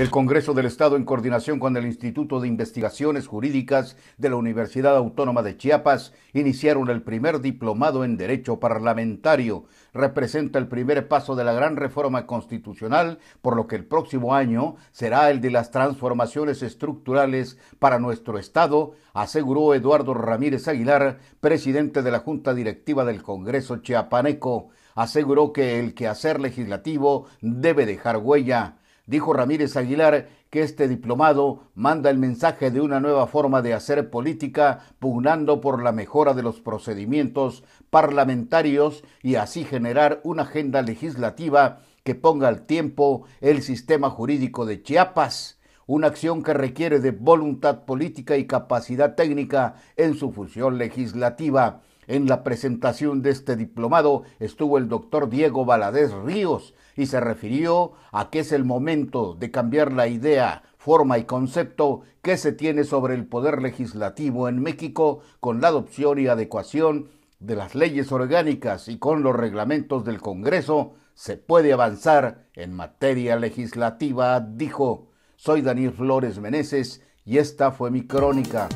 El Congreso del Estado, en coordinación con el Instituto de Investigaciones Jurídicas de la Universidad Autónoma de Chiapas, iniciaron el primer diplomado en Derecho Parlamentario. Representa el primer paso de la gran reforma constitucional, por lo que el próximo año será el de las transformaciones estructurales para nuestro Estado, aseguró Eduardo Ramírez Aguilar, presidente de la Junta Directiva del Congreso Chiapaneco. Aseguró que el quehacer legislativo debe dejar huella. Dijo Ramírez Aguilar que este diplomado manda el mensaje de una nueva forma de hacer política, pugnando por la mejora de los procedimientos parlamentarios y así generar una agenda legislativa que ponga al tiempo el sistema jurídico de Chiapas, una acción que requiere de voluntad política y capacidad técnica en su función legislativa. En la presentación de este diplomado estuvo el doctor Diego Baladés Ríos y se refirió a que es el momento de cambiar la idea, forma y concepto que se tiene sobre el poder legislativo en México con la adopción y adecuación de las leyes orgánicas y con los reglamentos del Congreso se puede avanzar en materia legislativa, dijo. Soy Daniel Flores Meneses y esta fue mi crónica.